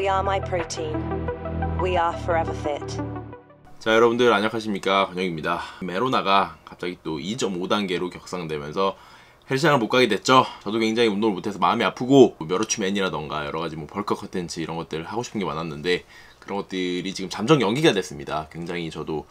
We are my protein. We are forever fit. 자 여러분들 안녕하십니까 관영입니다 메로나가 갑자기 또 2.5단계로 격상되면서 헬스장을 못 가게 됐죠. 저도 굉장히 운동을 못해서 마음이 아프고 뭐 멸어추맨이라던가 여러가지 뭐 벌크 컨텐츠 이런 것들 하고 싶은 게 많았는데 그런 것들이 지금 잠정 연기가 됐습니다. 굉장히 저도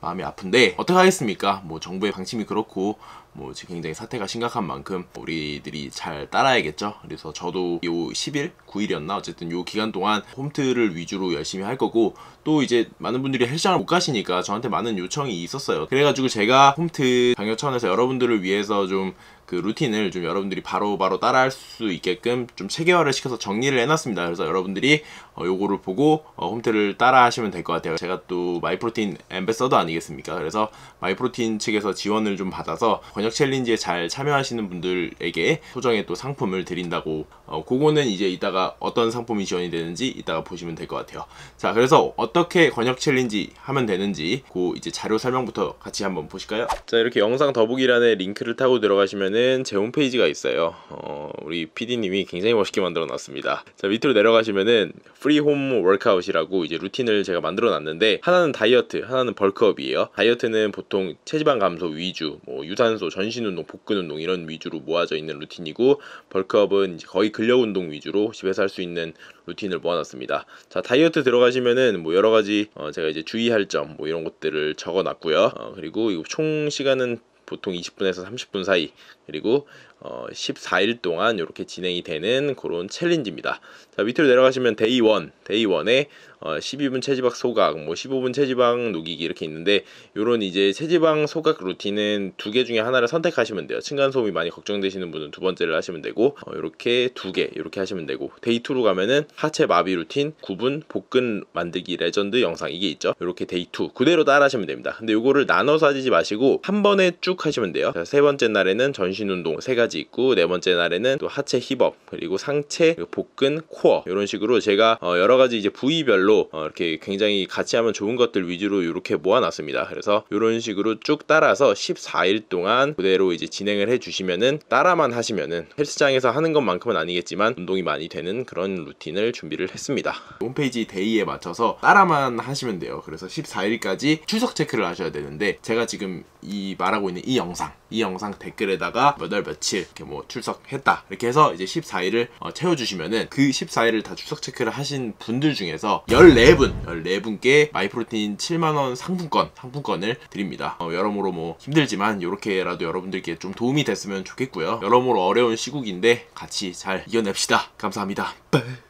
마음이 아픈데 어떻게 하겠습니까? 뭐 정부의 방침이 그렇고 뭐 지금 굉장히 사태가 심각한 만큼 우리들이 잘 따라야겠죠. 그래서 저도 요 10일, 9일이었나 어쨌든 요 기간 동안 홈트를 위주로 열심히 할 거고 또 이제 많은 분들이 헬스장을 못 가시니까 저한테 많은 요청이 있었어요. 그래가지고 제가 홈트 강요 차원에서 여러분들을 위해서 좀 그 루틴을 좀 여러분들이 바로바로 바로 따라할 수 있게끔 좀 체계화를 시켜서 정리를 해놨습니다. 그래서 여러분들이 어, 요거를 보고 어, 홈트를 따라 하시면 될 것 같아요. 제가 또 마이프로틴 엠베서더 아니겠습니까? 그래서 마이프로틴 측에서 지원을 좀 받아서 저역 챌린지에 잘 참여하시는 분들에게 소정의 또 상품을 드린다고 어, 그거는 이제 이따가 어떤 상품이 지원이 되는지 이따가 보시면 될 것 같아요 자 그래서 어떻게 권역 챌린지 하면 되는지 그 이제 자료 설명부터 같이 한번 보실까요 자 이렇게 영상 더보기란에 링크를 타고 들어가시면은 제 홈페이지가 있어요 어, 우리 PD님이 굉장히 멋있게 만들어 놨습니다 자 밑으로 내려가시면은 프리홈 월크아웃이라고 이제 루틴을 제가 만들어 놨는데 하나는 다이어트 하나는 벌크업이에요 다이어트는 보통 체지방 감소 위주 뭐 유산소 전신 운동, 복근 운동 이런 위주로 모아져 있는 루틴이고 벌크업은 거의 근력 운동 위주로 집에서 할 수 있는 루틴을 모아놨습니다. 자 다이어트 들어가시면은 뭐 여러 가지 어, 제가 이제 주의할 점 뭐 이런 것들을 적어놨고요. 어, 그리고 이총 시간은 보통 20분에서 30분 사이 그리고 어, 14일 동안 이렇게 진행이 되는 그런 챌린지입니다. 자, 밑으로 내려가시면 데이 1, 데이 1에 어, 12분 체지방 소각, 뭐 15분 체지방 녹이기 이렇게 있는데 요런 이제 체지방 소각 루틴은 두 개 중에 하나를 선택하시면 돼요. 층간 소음이 많이 걱정되시는 분은 두 번째를 하시면 되고 어, 이렇게 두 개 이렇게 하시면 되고 데이 2로 가면은 하체 마비 루틴, 구분 복근 만들기 레전드 영상 이게 있죠. 이렇게 데이 2 그대로 따라 하시면 됩니다. 근데 요거를 나눠서 하지 마시고 한 번에 쭉 하시면 돼요. 자, 세 번째 날에는 전신 운동 세 가지 날까지 있고 네 번째 날에는 또 하체 힙업 그리고 상체 그리고 복근 코어 이런 식으로 제가 어 여러 가지 이제 부위별로 어 이렇게 굉장히 같이 하면 좋은 것들 위주로 이렇게 모아놨습니다. 그래서 이런 식으로 쭉 따라서 14일 동안 그대로 이제 진행을 해주시면은 따라만 하시면은 헬스장에서 하는 것만큼은 아니겠지만 운동이 많이 되는 그런 루틴을 준비를 했습니다. 홈페이지 데이에 맞춰서 따라만 하시면 돼요. 그래서 14일까지 추석 체크를 하셔야 되는데 제가 지금 이 말하고 있는 이 영상 이 영상 댓글에다가 몇월 며칠 며칠 이렇게 뭐 출석했다 이렇게 해서 이제 14일을 어 채워주시면은 그 14일을 다 출석 체크를 하신 분들 중에서 14분 14분께 마이프로틴 7만원 상품권 상품권을 드립니다 어 여러모로 뭐 힘들지만 이렇게라도 여러분들께 좀 도움이 됐으면 좋겠고요 여러모로 어려운 시국인데 같이 잘 이겨냅시다 감사합니다 네.